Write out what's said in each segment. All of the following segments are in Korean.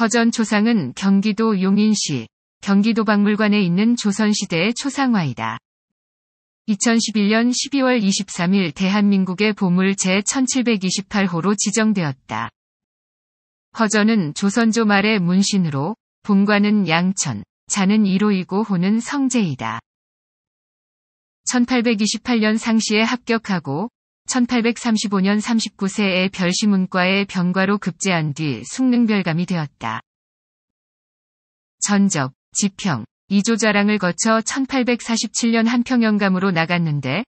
허전 초상은 경기도 용인시 경기도 박물관에 있는 조선시대의 초상화이다. 2011년 12월 23일 대한민국의 보물 제1728호로 지정되었다. 허전은 조선조 말의 문신으로 본관은 양천, 자는 1호이고 호는 성제이다. 1828년 상시에 합격하고 1835년 39세에 별시문과의 병과로 급제한 뒤 숭능별감이 되었다. 전적, 지평, 이조자랑을 거쳐 1847년 한평영감으로 나갔는데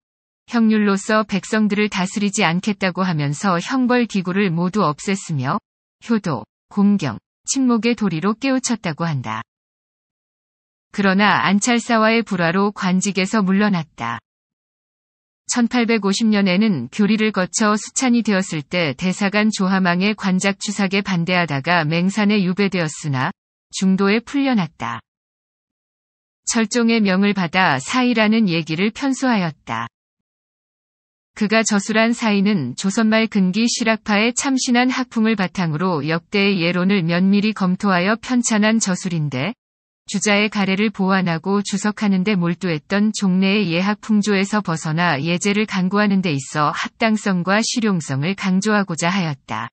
형률로서 백성들을 다스리지 않겠다고 하면서 형벌기구를 모두 없앴으며 효도, 공경, 침묵의 도리로 깨우쳤다고 한다. 그러나 안찰사와의 불화로 관직에서 물러났다. 1850년에는 교리를 거쳐 수찬이 되었을 때 대사관 조하망의 관작 추삭에 반대하다가 맹산에 유배되었으나 중도에 풀려났다. 철종의 명을 받아 사이라는 얘기를 편수하였다. 그가 저술한 사이는 조선말 근기 실학파의 참신한 학풍을 바탕으로 역대의 예론을 면밀히 검토하여 편찬한 저술인데 주자의 가래를 보완하고 주석하는 데 몰두했던 종래의 예학 풍조에서 벗어나 예제를 강구하는 데 있어 합당성과 실용성을 강조하고자 하였다.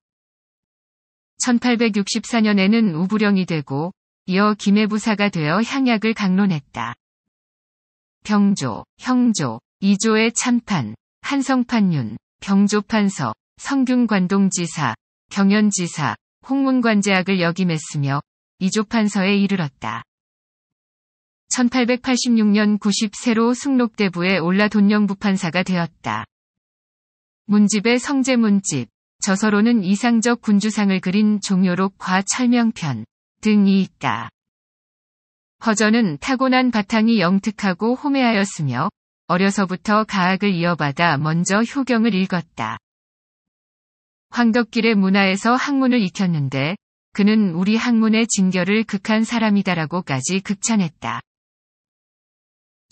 1864년에는 우부령이 되고 이어 김해부사가 되어 향약을 강론했다. 병조, 형조, 이조의 참판, 한성판윤, 병조판서, 성균관동지사, 경연지사, 홍문관제학을 역임했으며 이조판서에 이르렀다. 1886년 90세로 숭록대부에 올라 돈령부판사가 되었다. 문집의 성제문집, 저서로는 이상적 군주상을 그린 종요록과 철명편 등이 있다. 허전은 타고난 바탕이 영특하고 호매하였으며 어려서부터 가학을 이어받아 먼저 효경을 읽었다. 황덕길의 문화에서 학문을 익혔는데 그는 우리 학문의 진결을 극한 사람이다라고까지 극찬했다.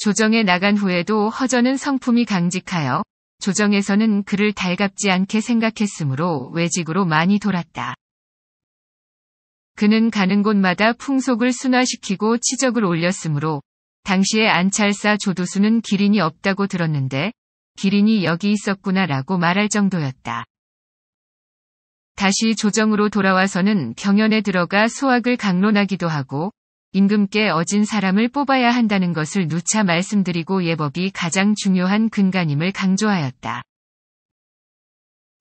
조정에 나간 후에도 허전은 성품이 강직하여 조정에서는 그를 달갑지 않게 생각했으므로 외직으로 많이 돌았다. 그는 가는 곳마다 풍속을 순화시키고 치적을 올렸으므로 당시에 안찰사 조두수는 기린이 없다고 들었는데 기린이 여기 있었구나라고 말할 정도였다. 다시 조정으로 돌아와서는 경연에 들어가 수학을 강론하기도 하고 임금께 어진 사람을 뽑아야 한다는 것을 누차 말씀드리고 예법이 가장 중요한 근간임을 강조하였다.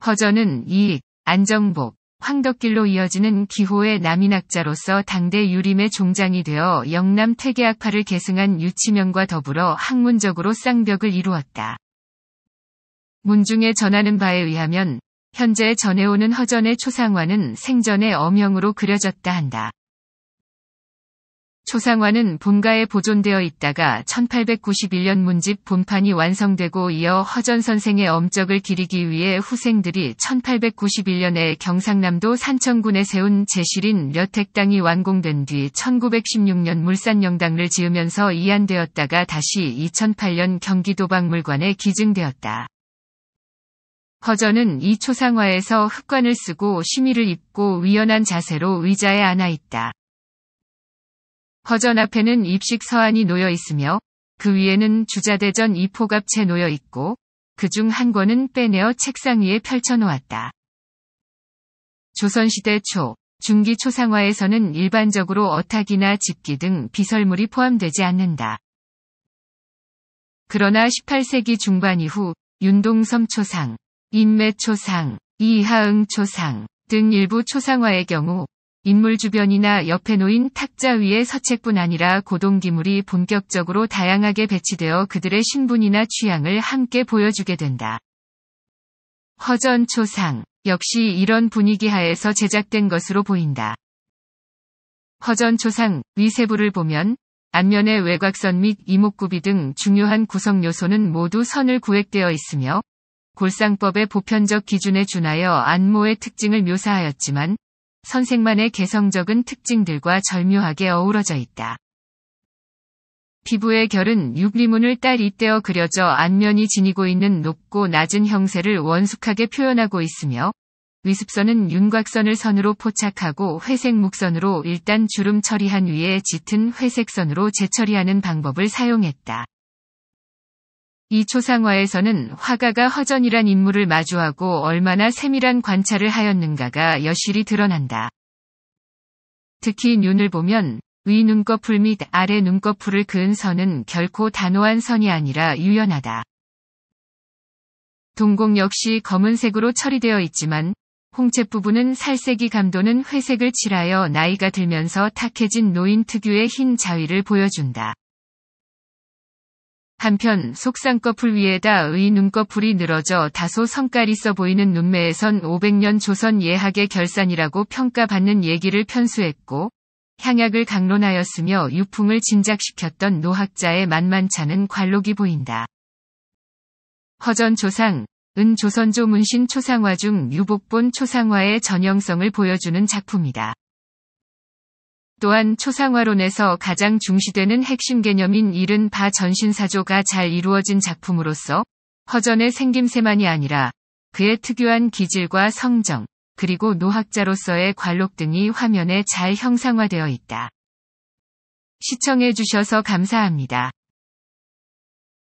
허전은 이익, 안정복, 황덕길로 이어지는 기호의 남인학자로서 당대 유림의 종장이 되어 영남 퇴계학파를 계승한 유치명과 더불어 학문적으로 쌍벽을 이루었다. 문중에 전하는 바에 의하면 현재 전해오는 허전의 초상화는 생전의 어명으로 그려졌다 한다. 초상화는 본가에 보존되어 있다가 1891년 문집 본판이 완성되고 이어 허전 선생의 엄적을 기리기 위해 후생들이 1891년에 경상남도 산천군에 세운 제실인 려택 당이 완공된 뒤 1916년 물산영당을 지으면서 이안되었다가 다시 2008년 경기도박물관에 기증되었다. 허전은 이 초상화에서 흑관을 쓰고 심의를 입고 위연한 자세로 의자에 앉아 있다. 허전 앞에는 입식 서한이 놓여 있으며 그 위에는 주자대전 이포갑채 놓여 있고 그 중 한 권은 빼내어 책상 위에 펼쳐 놓았다. 조선시대 초, 중기 초상화에서는 일반적으로 어탁이나 집기 등 비설물이 포함되지 않는다. 그러나 18세기 중반 이후 윤동섬 초상, 인매 초상, 이하응 초상 등 일부 초상화의 경우 인물 주변이나 옆에 놓인 탁자 위에 서책뿐 아니라 고동기물이 본격적으로 다양하게 배치되어 그들의 신분이나 취향을 함께 보여주게 된다. 허전초상 역시 이런 분위기 하에서 제작된 것으로 보인다. 허전초상 위세부를 보면 안면의 외곽선 및 이목구비 등 중요한 구성 요소는 모두 선을 구획되어 있으며 골상법의 보편적 기준에 준하여 안모의 특징을 묘사하였지만 선생만의 개성적은 특징들과 절묘하게 어우러져 있다. 피부의 결은 육리문을 딸이대어 그려져 안면이 지니고 있는 높고 낮은 형세를 원숙하게 표현하고 있으며 위습선은 윤곽선을 선으로 포착하고 회색 목선으로 일단 주름 처리한 위에 짙은 회색선으로 재처리하는 방법을 사용했다. 이 초상화에서는 화가가 허전이란 인물을 마주하고 얼마나 세밀한 관찰을 하였는가가 여실히 드러난다. 특히 눈을 보면 위 눈꺼풀 및 아래 눈꺼풀을 그은 선은 결코 단호한 선이 아니라 유연하다. 동공 역시 검은색으로 처리되어 있지만 홍채 부분은 살색이 감도는 회색을 칠하여 나이가 들면서 탁해진 노인 특유의 흰 자위를 보여준다. 한편 속쌍꺼풀 위에다 의 눈꺼풀이 늘어져 다소 성깔 있어 보이는 눈매에선 500년 조선 예학의 결산이라고 평가받는 얘기를 편수했고 향약을 강론하였으며 유풍을 진작시켰던 노학자의 만만찮은 관록이 보인다. 허전조상, 은조선조 문신 초상화 중 유복본 초상화의 전형성을 보여주는 작품이다. 또한 초상화론에서 가장 중시되는 핵심 개념인 이른 바 전신사조가 잘 이루어진 작품으로서 허전의 생김새만이 아니라 그의 특유한 기질과 성정, 그리고 노학자로서의 관록 등이 화면에 잘 형상화되어 있다. 시청해주셔서 감사합니다.